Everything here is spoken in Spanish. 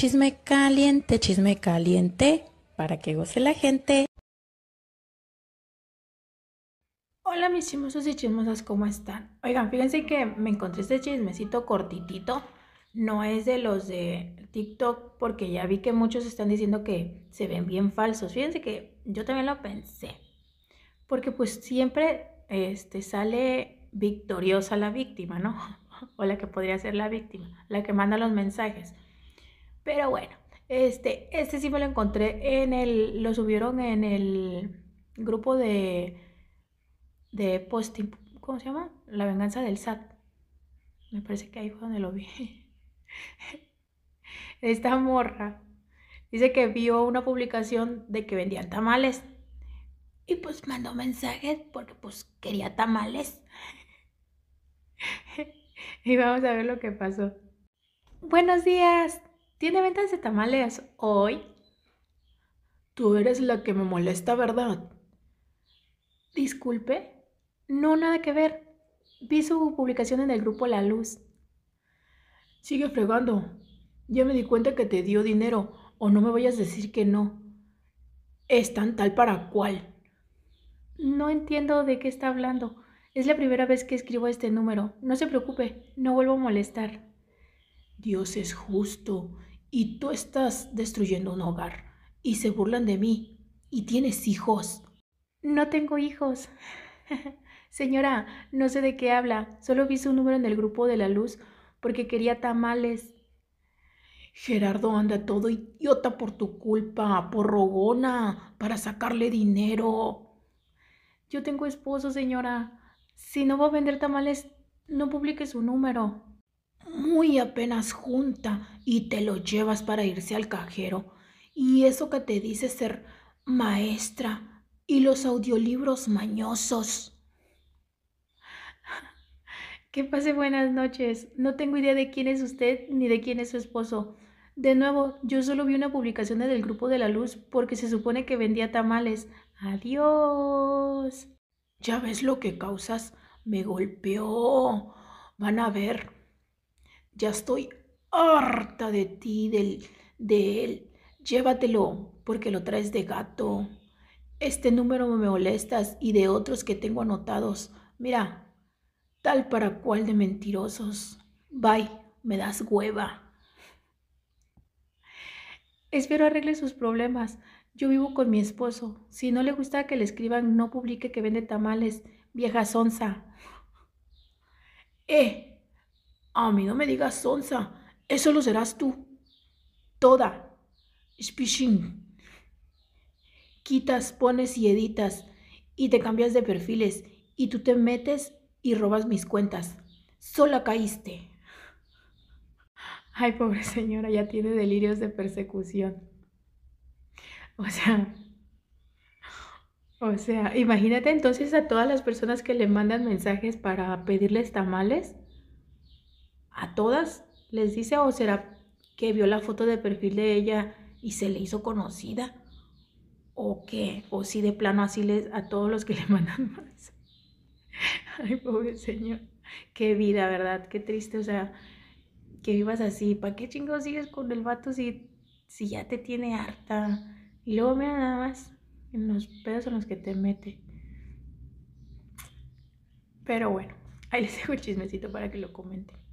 Chisme caliente, chisme caliente, para que goce la gente. Hola mis chismosos y chismosas, ¿cómo están? Oigan, fíjense que me encontré este chismecito cortitito. No es de los de TikTok porque ya vi que muchos están diciendo que se ven bien falsos. Fíjense que yo también lo pensé. Porque pues siempre este, sale victoriosa la víctima, ¿no? o la que podría ser la víctima, la que manda los mensajes. Pero bueno, este, este sí me lo encontré en el, lo subieron en el grupo de, de posting, ¿cómo se llama? La venganza del SAT. Me parece que ahí fue donde lo vi. Esta morra dice que vio una publicación de que vendían tamales y pues mandó mensajes porque pues quería tamales. y vamos a ver lo que pasó. Buenos días, ¿Tiene ventas de tamales hoy? Tú eres la que me molesta, ¿verdad? Disculpe. No, nada que ver. Vi su publicación en el grupo La Luz. Sigue fregando. Ya me di cuenta que te dio dinero, o no me vayas a decir que no. Es tan tal para cual. No entiendo de qué está hablando. Es la primera vez que escribo este número. No se preocupe, no vuelvo a molestar. Dios es justo y tú estás destruyendo un hogar y se burlan de mí y tienes hijos. No tengo hijos. Señora, no sé de qué habla. Solo vi su número en el grupo de la luz porque quería tamales. Gerardo anda todo idiota por tu culpa, por rogona, para sacarle dinero. Yo tengo esposo, señora. Si no va a vender tamales, no publique su número muy apenas junta y te lo llevas para irse al cajero. Y eso que te dice ser maestra y los audiolibros mañosos. Que pase buenas noches. No tengo idea de quién es usted ni de quién es su esposo. De nuevo, yo solo vi una publicación del Grupo de la Luz porque se supone que vendía tamales. Adiós. Ya ves lo que causas. Me golpeó. Van a ver. Ya estoy harta de ti, del, de él. Llévatelo porque lo traes de gato. Este número me molestas y de otros que tengo anotados. Mira, tal para cual de mentirosos. Bye, me das hueva. Espero arregle sus problemas. Yo vivo con mi esposo. Si no le gusta que le escriban, no publique que vende tamales. Vieja sonza. Eh, a mí no me digas sonza, eso lo serás tú. Toda. Spishing. Quitas, pones y editas, y te cambias de perfiles, y tú te metes y robas mis cuentas. Sola caíste. Ay, pobre señora, ya tiene delirios de persecución. O sea, o sea, imagínate entonces a todas las personas que le mandan mensajes para pedirles tamales ¿A todas? les dice, o oh, será que vio la foto de perfil de ella y se le hizo conocida. ¿O qué? ¿O si de plano así les, a todos los que le mandan más? Ay, pobre señor. Qué vida, ¿verdad? Qué triste, o sea, que vivas así. ¿Para qué chingo sigues con el vato si, si ya te tiene harta? Y luego mira nada más en los pedos en los que te mete. Pero bueno, ahí les dejo el chismecito para que lo comenten.